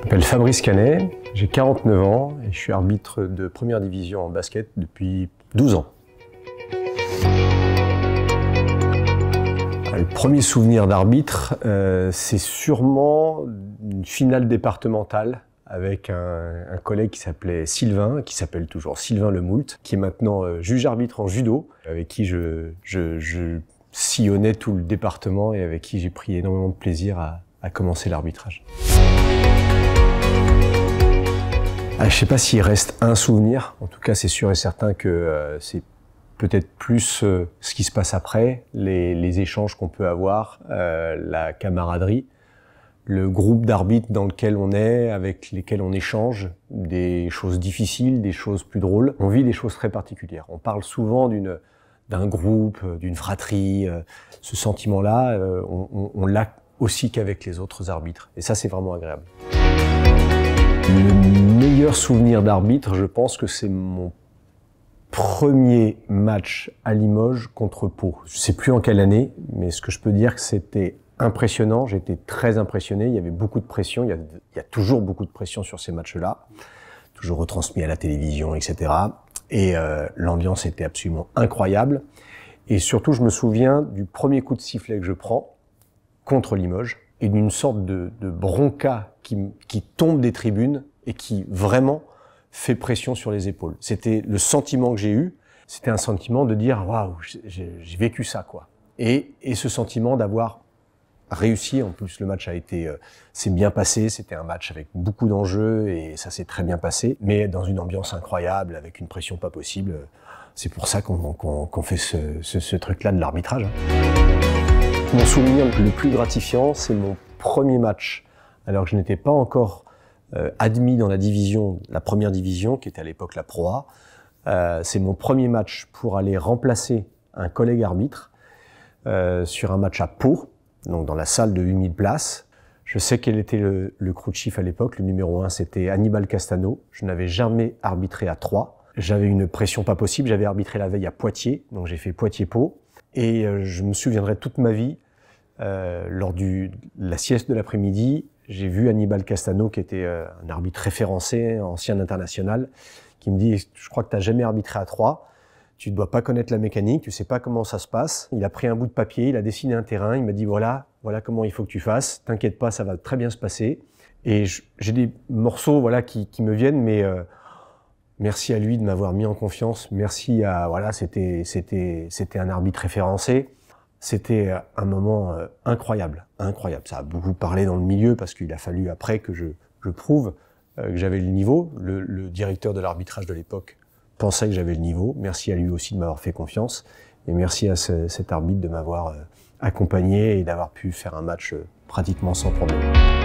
Je m'appelle Fabrice Canet, j'ai 49 ans et je suis arbitre de première division en basket depuis 12 ans. Le premier souvenir d'arbitre, euh, c'est sûrement une finale départementale avec un, collègue qui s'appelait Sylvain, qui s'appelle toujours Sylvain Lemoult, qui est maintenant euh, juge arbitre en judo, avec qui je, sillonnais tout le département et avec qui j'ai pris énormément de plaisir à, à commencer l'arbitrage je sais pas s'il reste un souvenir. En tout cas, c'est sûr et certain que euh, c'est peut-être plus euh, ce qui se passe après, les, échanges qu'on peut avoir, euh, la camaraderie, le groupe d'arbitres dans lequel on est, avec lesquels on échange, des choses difficiles, des choses plus drôles. On vit des choses très particulières. On parle souvent d'une d'un groupe, d'une fratrie. Ce sentiment-là, on, l'a aussi qu'avec les autres arbitres. Et ça, c'est vraiment agréable souvenir d'arbitre, je pense que c'est mon premier match à Limoges contre Pau. Je sais plus en quelle année, mais ce que je peux dire, c'était impressionnant. J'étais très impressionné. Il y avait beaucoup de pression. Il y a, toujours beaucoup de pression sur ces matchs-là, toujours retransmis à la télévision, etc. Et euh, l'ambiance était absolument incroyable. Et surtout, je me souviens du premier coup de sifflet que je prends contre Limoges et d'une sorte de, bronca qui tombe des tribunes et qui vraiment fait pression sur les épaules. C'était le sentiment que j'ai eu, c'était un sentiment de dire waouh, j'ai vécu ça quoi. Et, et ce sentiment d'avoir réussi. En plus, le match a été, c'est euh, s'est bien passé. C'était un match avec beaucoup d'enjeux et ça s'est très bien passé. Mais dans une ambiance incroyable, avec une pression pas possible. Euh, c'est pour ça qu'on qu fait ce, ce, ce truc-là de l'arbitrage. Hein. Mon souvenir le plus gratifiant, c'est mon premier match. Alors que je n'étais pas encore euh, admis dans la division, la première division, qui était à l'époque la Proa, euh, c'est mon premier match pour aller remplacer un collègue arbitre euh, sur un match à Pau, donc dans la salle de 8000 places. Je sais quel était le, le crew chief à l'époque. Le numéro un, c'était Hannibal Castano. Je n'avais jamais arbitré à 3. J'avais une pression pas possible. J'avais arbitré la veille à Poitiers, donc j'ai fait Poitiers-Pau. Et je me souviendrai toute ma vie, lors de la sieste de l'après-midi, j'ai vu Hannibal Castano, qui était euh, un arbitre référencé, ancien international, qui me dit Je crois que tu n'as jamais arbitré à 3. Tu ne dois pas connaître la mécanique, tu ne sais pas comment ça se passe. Il a pris un bout de papier, il a dessiné un terrain, il m'a dit voilà, voilà comment il faut que tu fasses. T'inquiète pas, ça va très bien se passer. Et j'ai des morceaux voilà qui, me viennent, mais euh, merci à lui de m'avoir mis en confiance. Merci à voilà, c'était c'était c'était un arbitre référencé. C'était euh, un moment euh, incroyable, incroyable. Ça a beaucoup parlé dans le milieu parce qu'il a fallu après que je, prouve euh, que j'avais le niveau. Le, directeur de l'arbitrage de l'époque pensait que j'avais le niveau. Merci à lui aussi de m'avoir fait confiance. Et merci à cet arbitre de m'avoir accompagné et d'avoir pu faire un match pratiquement sans problème.